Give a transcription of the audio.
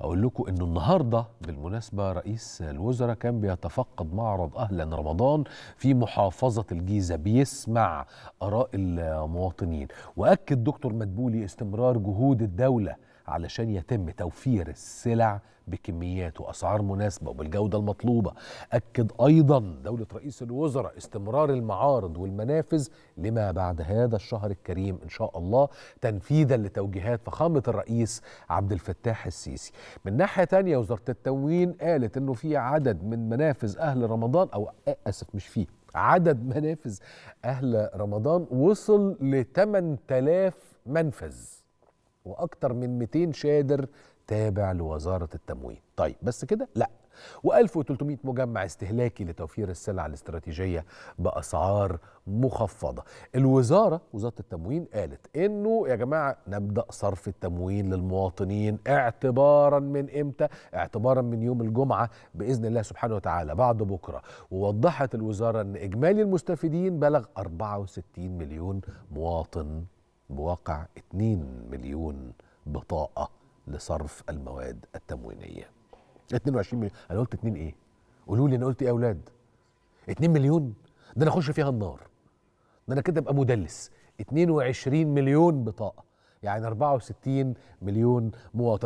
أقول لكم أنه النهاردة بالمناسبة رئيس الوزراء كان بيتفقد معرض أهلا رمضان في محافظة الجيزة بيسمع آراء المواطنين وأكد دكتور مدبولي استمرار جهود الدولة علشان يتم توفير السلع بكميات واسعار مناسبه وبالجوده المطلوبه. اكد ايضا دوله رئيس الوزراء استمرار المعارض والمنافذ لما بعد هذا الشهر الكريم ان شاء الله تنفيذا لتوجيهات فخامه الرئيس عبد الفتاح السيسي. من ناحيه ثانيه وزاره التموين قالت انه في عدد من منافذ اهل رمضان او اسف مش فيه عدد منافذ أهل رمضان وصل ل 8000 منفذ واكثر من 200 شادر تابع لوزاره التموين طيب بس كده لا و1300 مجمع استهلاكي لتوفير السلع الاستراتيجيه باسعار مخفضه. الوزاره وزاره التموين قالت انه يا جماعه نبدا صرف التموين للمواطنين اعتبارا من امتى؟ اعتبارا من يوم الجمعه باذن الله سبحانه وتعالى بعد بكره، ووضحت الوزاره ان اجمالي المستفيدين بلغ 64 مليون مواطن بواقع 2 مليون بطاقة لصرف المواد التموينية 22 مليون أنا قلت 2 إيه؟ قولوا لي أنا قلت إيه يا أولاد؟ 2 مليون؟ ده أنا أخش فيها النار ده أنا كده أبقى مدلس 22 مليون بطاقة يعني 64 مليون مواطن